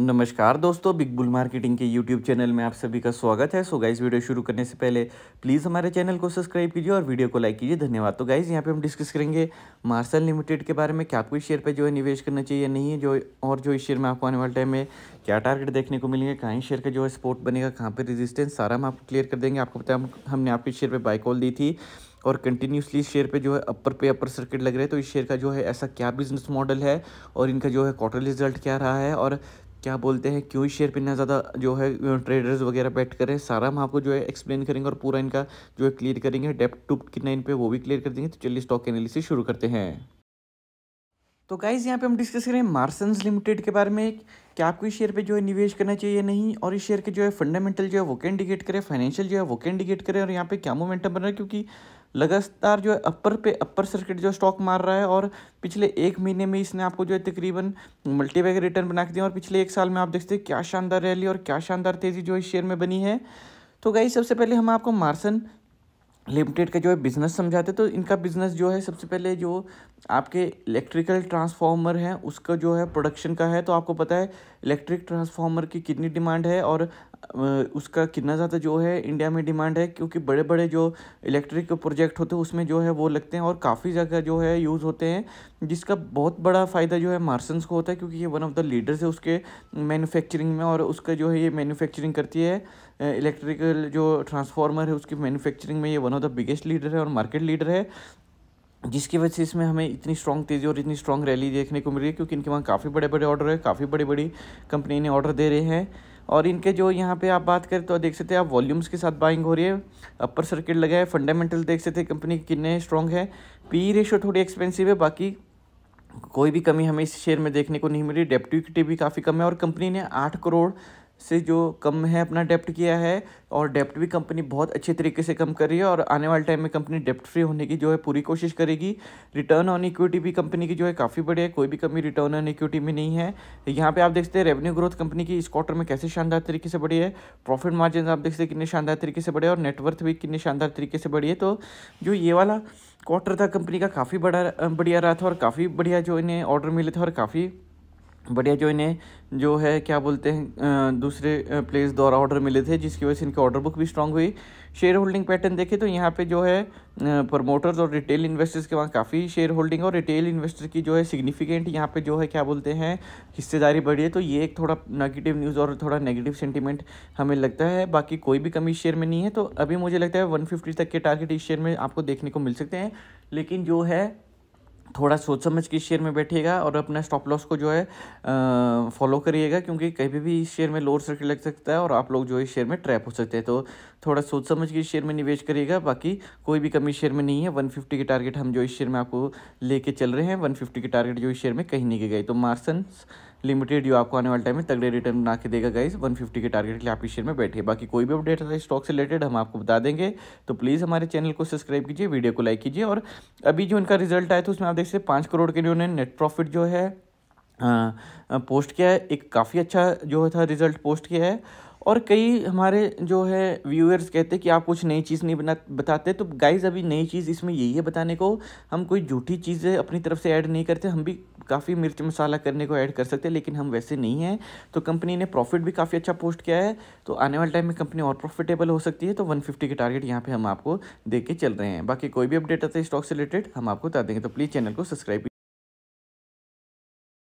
नमस्कार दोस्तों big bull marketing के यूट्यूब चैनल में आप सभी का स्वागत है सो गाइज वीडियो शुरू करने से पहले प्लीज़ हमारे चैनल को सब्सक्राइब कीजिए और वीडियो को लाइक कीजिए धन्यवाद तो गाइज यहाँ पे हम डिस्कस करेंगे मार्शल लिमिटेड के बारे में क्या आपको इस शेयर पे जो है निवेश करना चाहिए नहीं जो और जो इस शेयर में आपको आने वाले टाइम में क्या टारगेट देखने को मिलेंगे कहाँ शेयर का जो है स्पोर्ट बनेगा कहाँ पर रजिस्टेंस सारा हम आपको क्लियर कर देंगे आपको पता है हमने आपके शेयर पर बाई कॉल दी थी और कंटिन्यूसली इस शेयर पे जो है अपर पे अपर सर्किट लग रहे हैं तो इस शेयर का जो है ऐसा क्या बिजनेस मॉडल है और इनका जो है क्वार्टर रिजल्ट क्या रहा है और क्या बोलते हैं क्यों इस शेयर पर इतना ज़्यादा जो है ट्रेडर्स वगैरह बैठ करें सारा हम आपको जो है एक्सप्लेन करेंगे और पूरा इनका जो है क्लियर करेंगे डेप टू कितना इन पे वो भी क्लियर कर देंगे तो चलिए स्टॉक एनालिसिस शुरू करते हैं तो गाइज़ यहाँ पे हम डिस्कस करें मार्सन्स लिमिटेड के बारे में क्या आपको इस शेयर पे जो है निवेश करना चाहिए नहीं और इस शेयर के जो है फंडामेंटल जो है वो कैंडिकेट करें फाइनेंशियल जो है वो कैंडिकेट करें और यहाँ पे क्या मोमेंटम बन रहा है क्योंकि लगातार जो है अपर पे अपर सर्किट जो स्टॉक मार रहा है और पिछले एक महीने में इसने आपको जो है तकरीबन मल्टीबैग रिटर्न बना के दिया और पिछले एक साल में आप देखते हैं क्या शानदार रैली और क्या शानदार तेज़ी जो इस शेयर में बनी है तो गई सबसे पहले हम आपको मार्सन लिमिटेड का जो है बिज़नेस समझाते तो इनका बिज़नेस जो है सबसे पहले जो आपके इलेक्ट्रिकल ट्रांसफार्मर हैं उसका जो है प्रोडक्शन का है तो आपको पता है इलेक्ट्रिक ट्रांसफार्मर की कितनी डिमांड है और उसका कितना ज़्यादा जो है इंडिया में डिमांड है क्योंकि बड़े बड़े जो इलेक्ट्रिक प्रोजेक्ट होते हैं उसमें जो है वो लगते हैं और काफ़ी जगह जो है यूज़ होते हैं जिसका बहुत बड़ा फ़ायदा जो है मार्सन्स को होता है क्योंकि ये वन ऑफ द लीडर्स है उसके मैन्युफैक्चरिंग में और उसका जो है ये मैन्युफैक्चरिंग करती है इलेक्ट्रिकल जो ट्रांसफार्मर है उसकी मैन्युफैक्चरिंग में ये one of the biggest leader है और मार्केट लीडर है जिसकी वजह से इसमें हमें इतनी स्ट्रॉन्ग तेज़ी और इतनी स्ट्रॉन्ग रैली देखने को मिल रही है क्योंकि इनके वहाँ काफ़ी बड़े बड़े ऑर्डर है काफ़ी बड़ी बड़ी कंपनी ने ऑर्डर दे रहे हैं और इनके जो यहाँ पे आप बात करें तो देख सकते हैं आप वॉल्यूम्स के साथ बाइंग हो रही है अपर सर्किट लगा है फंडामेंटल देख सकते हैं कंपनी कितने स्ट्रॉन्ग है पी रेशो थोड़ी एक्सपेंसिव है बाकी कोई भी कमी हमें इस शेयर में देखने को नहीं मिली डेप्ट भी काफ़ी कम है और कंपनी ने आठ करोड़ से जो कम है अपना डेप्ट किया है और डेप्ट भी कंपनी बहुत अच्छे तरीके से कम कर रही है और आने वाले टाइम में कंपनी डेप्ट फ्री होने की जो है पूरी कोशिश करेगी रिटर्न ऑन इक्विटी भी कंपनी की जो है काफ़ी बढ़िया है कोई भी कमी रिटर्न ऑन इक्विटी में नहीं है यहाँ पे आप देखते हैं रेवेन्यू ग्रोथ कंपनी की इस क्वार्टर में कैसे शानदार तरीके से बढ़ी है प्रॉफिट मार्जिन आप देखते हैं कितने शानदार तरीके से बढ़े और नेटवर्थ भी कितने शानदार तरीके से बढ़ी है तो जो ये वाला क्वार्टर था कंपनी का काफ़ी बड़ा बढ़िया रहा था और काफ़ी बढ़िया जो इन्हें ऑर्डर मिले थे और काफ़ी बढ़िया जो इन्हें जो है क्या बोलते हैं दूसरे प्लेस द्वारा ऑर्डर मिले थे जिसकी वजह से इनकी ऑर्डर बुक भी स्ट्रांग हुई शेयर होल्डिंग पैटर्न देखें तो यहाँ पे जो है प्रमोटर्स और रिटेल इन्वेस्टर्स के वहाँ काफ़ी शेयर होल्डिंग और रिटेल इन्वेस्टर की जो है सिग्निफिकेंट यहाँ पे जो है क्या बोलते हैं हिस्सेदारी बढ़ी है तो ये एक थोड़ा नेगेटिव न्यूज़ और थोड़ा नेगेटिव सेंटीमेंट हमें लगता है बाकी कोई भी कमी शेयर में नहीं है तो अभी मुझे लगता है वन तक के टारगेट इस शेयर में आपको देखने को मिल सकते हैं लेकिन जो है थोड़ा सोच समझ के शेयर में बैठिएगा और अपना स्टॉप लॉस को जो है फॉलो करिएगा क्योंकि कभी भी इस शेयर में लोअर सर्किट लग सकता है और आप लोग जो है शेयर में ट्रैप हो सकते हैं तो थोड़ा सोच समझ के शेयर में निवेश करिएगा बाकी कोई भी कमी शेयर में नहीं है फिफ्टी के टारगेट हम जो इस शेयर में आपको लेके चल रहे हैं फिफ्टी के टारगेट जो इस शेयर में कहीं नहीं गए तो मार्सन्स लिमिटेड जो आपको आने वाले टाइम में तगड़े रिटर्न बना के देगा गाइस 150 के टारगेट के लिए इस शेयर में बैठे बाकी कोई भी अपडेट रहता है स्टॉक से रिलेटेड हम आपको बता देंगे तो प्लीज़ हमारे चैनल को सब्सक्राइब कीजिए वीडियो को लाइक कीजिए और अभी जो इनका रिजल्ट आया तो उसमें आप देख सकते पाँच करोड़ के लिए उन्होंने नेट प्रॉफिट जो है पोस्ट किया है एक काफ़ी अच्छा जो था रिजल्ट पोस्ट किया है और कई हमारे जो है व्यूअर्स कहते हैं कि आप कुछ नई चीज़ नहीं बना बताते तो गाइज़ अभी नई चीज़ इसमें यही है बताने को हम कोई झूठी चीज़ें अपनी तरफ से ऐड नहीं करते हम भी काफ़ी मिर्च मसाला करने को ऐड कर सकते हैं लेकिन हम वैसे नहीं हैं तो कंपनी ने प्रॉफिट भी काफ़ी अच्छा पोस्ट किया है तो आने वाले टाइम में कंपनी और प्रॉफिटेबल हो सकती है तो वन के टारगेट यहाँ पर हम आपको दे के चल रहे हैं बाकी कोई भी अपडेट आता है स्टॉक से रिलेटेड हम आपको बता देंगे तो प्लीज़ चैनल को सब्सक्राइब